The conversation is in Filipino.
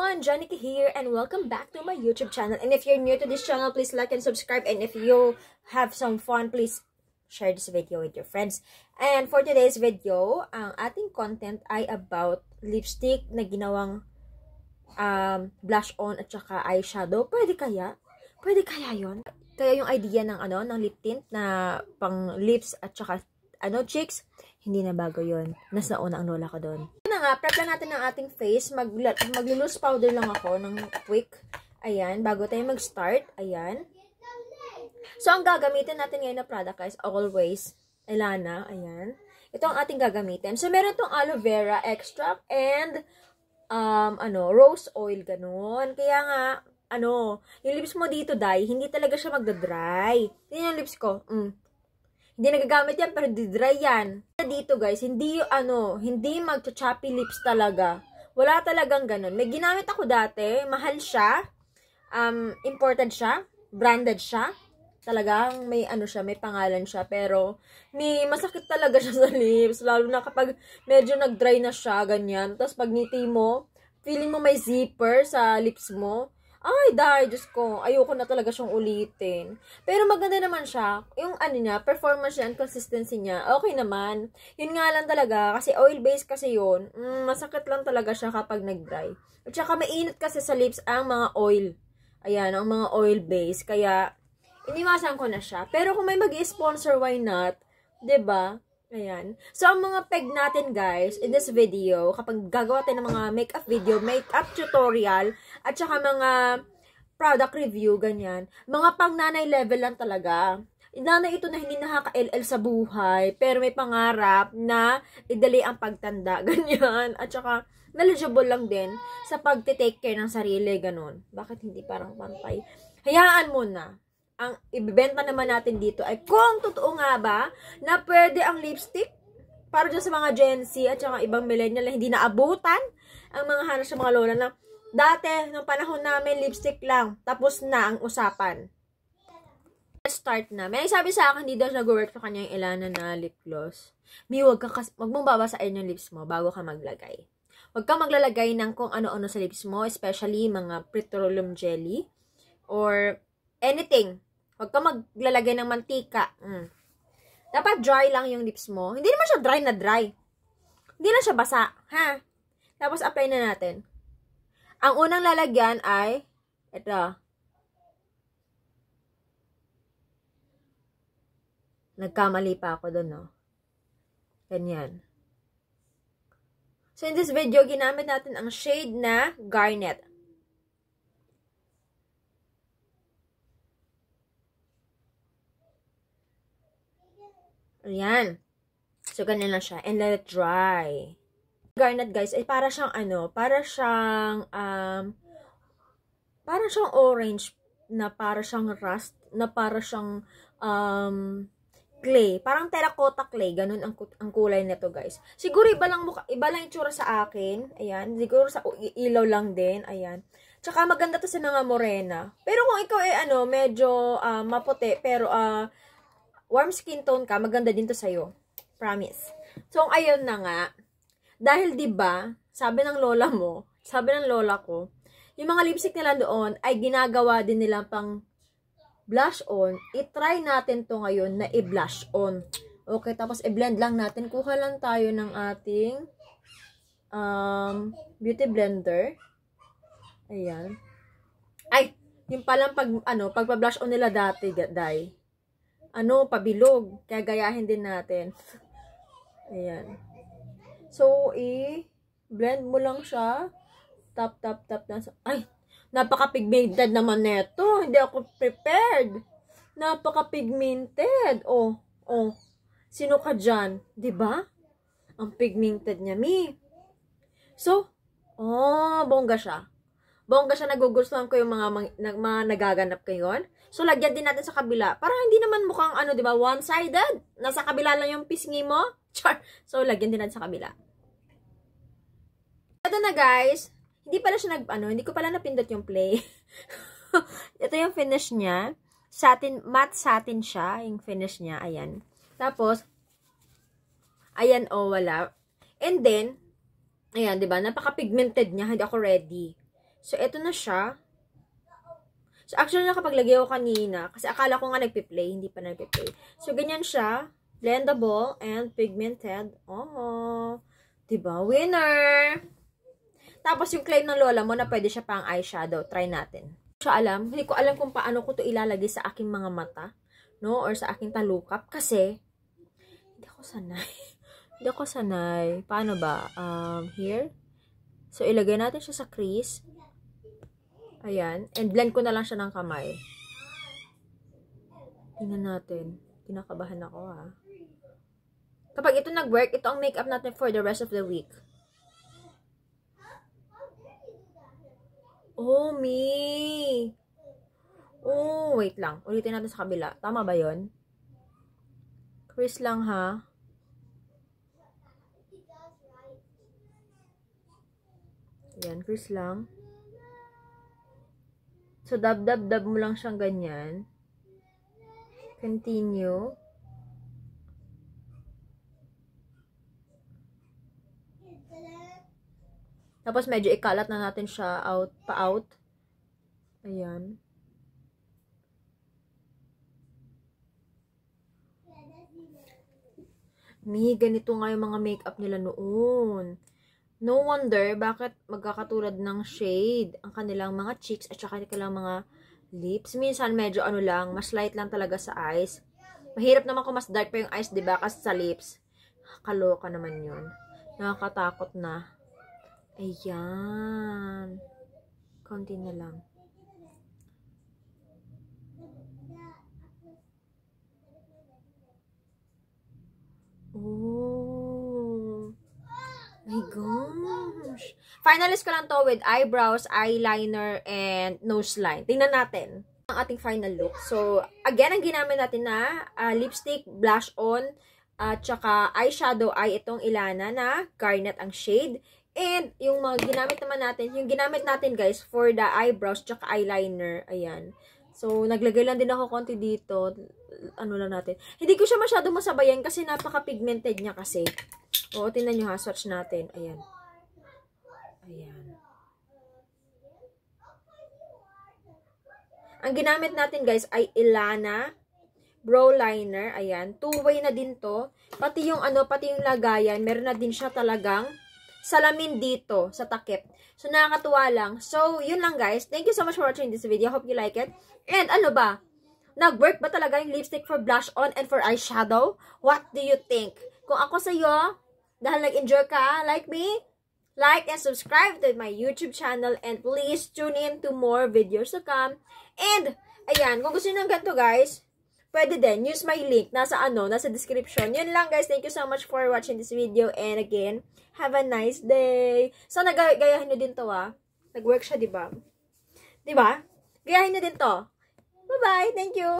everyone, Janika here and welcome back to my YouTube channel. And if you're new to this channel, please like and subscribe. And if you have some fun, please share this video with your friends. And for today's video, ang ating content ay about lipstick na ginawang um, blush on at saka eyeshadow. Pwede kaya? Pwede kaya yon Kaya yung idea ng ano ng lip tint na pang lips at saka ano chicks, hindi na bago yon Nas nauna ang lola ko doon. Ano nga, prep lang natin ang ating face. Mag, Maglulose powder lang ako ng quick. Ayan, bago tayo mag-start. Ayan. So, ang gagamitin natin ngayon na product guys, always, Elana. Ayan. Ito ang ating gagamitin. So, meron tong aloe vera extract and um, ano, rose oil, ganun. Kaya nga, ano, yung lips mo dito, dai, hindi talaga siya magda-dry. Yan yung lips ko. Mm hindi nagagamit yan, pero didry yan. Dito guys, hindi yung ano, hindi magcha-choppy lips talaga. Wala talagang ganun. May ginamit ako dati, mahal siya, um, imported siya, branded siya. Talagang may ano siya, may pangalan siya, pero may masakit talaga siya sa lips. Lalo na kapag medyo nag-dry na siya, ganyan. Tapos pag ngiti mo, feeling mo may zipper sa lips mo ay, dahil, Diyos ko, ayoko na talaga siyang ulitin. Pero maganda naman siya, yung ano niya, performance niya and consistency niya, okay naman. Yun nga lang talaga, kasi oil-based kasi yun, mm, masakit lang talaga siya kapag nag-dry. At saka mainit kasi sa lips ang mga oil. Ayan, ang mga oil-based. Kaya, iniwasan ko na siya. Pero kung may mag-sponsor, why not? ba? Diba? Ayan. So, ang mga peg natin, guys, in this video, kapag gagawa tayo ng mga makeup video, makeup tutorial, at saka mga product review, ganyan, mga pang nanay level lang talaga. Nanay ito na hindi nakaka-LL sa buhay, pero may pangarap na idali ang pagtanda, ganyan. At saka, knowledgeable lang din sa pagte-take care ng sarili, ganun. Bakit hindi parang pantay? Hayaan mo na ang ibibenta naman natin dito ay kung totoo nga ba na pwede ang lipstick para dyan sa mga Gen Z at saka ibang millennial na hindi naabutan ang mga hanas sa mga lola na dati, nung panahon namin, lipstick lang. Tapos na ang usapan. Let's start na. May sabi sa akin, hindi daw nag-work sa kanya yung Elana na lip gloss. Mi, wag, ka, wag mong babasain yung lips mo bago ka maglagay. Huwag kang maglalagay ng kung ano-ano sa lips mo, especially mga petroleum jelly or anything Huwag ka maglalagay ng mantika. Mm. Dapat dry lang yung lips mo. Hindi naman siya dry na dry. Hindi lang siya basa. Ha? Tapos, apply na natin. Ang unang lalagyan ay, ito. Nagkamali pa ako doon, no? Ganyan. So, in this video, ginamit natin ang shade na Garnet. Ayan. So, ganyan lang siya. And let it dry. Garnet, guys, ay eh, para siyang ano, para siyang, um, para siyang orange na para siyang rust, na para siyang, um, clay. Parang terracotta clay. Ganun ang, ang kulay nito, guys. Siguro iba lang, mukha, iba lang itsura sa akin. Ayan. Siguro sa ilaw lang din. Ayan. Tsaka maganda to sa mga morena. Pero kung ikaw eh ano, medyo uh, maputi, pero uh, warm skin tone ka, maganda din to sa'yo. Promise. So, ayun na nga. Dahil, di ba sabi ng lola mo, sabi ng lola ko, yung mga lipstick nila doon ay ginagawa din nila pang blush on. I-try natin to ngayon na i-blush on. Okay, tapos i-blend lang natin. Kuha lang tayo ng ating um, beauty blender. Ayan. Ay, yung palang pag, ano, pagpa-blush on nila dati, day ano, pabilog. Kaya gayahin din natin. Ayan. So, i-blend mo lang siya. Tap, tap, tap. Nasa, ay, napaka-pigmented naman neto. Hindi ako prepared. Napaka-pigmented. Oh, oh. Sino ka dyan? ba? Diba? Ang pigmented niya, mi. So, oh, bongga siya. Bongga siya. Nagugustuhan ko yung mga, mga, mga nagaganap kayo. So, lagyan din natin sa kabila. Para hindi naman mukhang ano, di ba, one-sided. Nasa kabila lang yung pisngi mo. Char. So, lagyan din natin sa kabila. Ito na guys. Hindi pala siya nag, ano, hindi ko pala napindot yung play. Ito yung finish niya. Satin, matte satin siya, yung finish niya. Ayan. Tapos, ayan o, oh, wala. And then, ayan, di ba, napaka-pigmented niya. Hindi ako ready. So, ito na siya. So, actually, nakapaglagay ako kanina. Kasi akala ko nga nagpiplay. Hindi pa nagpiplay. So, ganyan siya. Blendable and pigmented. Oh, diba? Winner! Tapos, yung claim ng lola mo na pwede siya pang eyeshadow. Try natin. Siya alam. Hindi ko alam kung paano ko to ilalagay sa aking mga mata. No? Or sa aking talukap. Kasi, hindi ako sanay. hindi ako sanay. Paano ba? Um, here? So, ilagay natin siya sa crease. Ayan. And blend ko na lang siya ng kamay. Tingnan natin. Kinakabahan ako ha. Ah. Kapag ito nag-work, ito ang makeup natin for the rest of the week. Oh, me! Oh, wait lang. Ulitin natin sa kabila. Tama ba yon? Chris lang ha. Ayan, Chris lang. So, dab-dab-dab mo lang siyang ganyan. Continue. Tapos, medyo ikalat na natin siya out, pa-out. Ayan. Mi, ganito nga yung mga makeup nila noon. No wonder bakit magkakatulad ng shade ang kanilang mga cheeks at saka kanilang mga lips. Minsan medyo ano lang, mas light lang talaga sa eyes. Mahirap naman kung mas dark pa yung eyes, 'di ba? Kasi sa lips. Kaloka naman 'yun. Nakakatakot na. Ayan. Konti na lang. gosh. Finalist ko lang to with eyebrows, eyeliner, and nose line. Tingnan natin ang ating final look. So, again, ang ginamit natin na uh, lipstick, blush on, at uh, saka eyeshadow ay itong Ilana na garnet ang shade. And, yung mga ginamit naman natin, yung ginamit natin guys for the eyebrows, tsaka eyeliner, ayan. So, naglagay lang din ako konti dito. Ano lang natin. Hindi ko siya masyado masabayan kasi napaka-pigmented niya kasi. Oo, tingnan nyo ha. Swatch natin. Ayan. Ayan. Ang ginamit natin guys ay Ilana brow liner. Ayan. Two-way na din to. Pati yung ano, pati yung lagayan, meron na din siya talagang salamin dito sa takip. So, nakakatuwa lang. So, yun lang guys. Thank you so much for watching this video. Hope you like it. And ano ba? Nag-work ba talaga yung lipstick for blush on and for eyeshadow? What do you think? Kung ako sa'yo, dahil nag-enjoy ka, like me, like and subscribe to my YouTube channel and please tune in to more videos to come. And, ayan, kung gusto nyo ng ganito guys, pwede din, use my link. Nasa ano, nasa description. Yun lang guys, thank you so much for watching this video and again, have a nice day. So, nag-gayahin nyo din to ah. Nag-work siya, diba? Diba? Gayahin nyo din to. Bye-bye, thank you!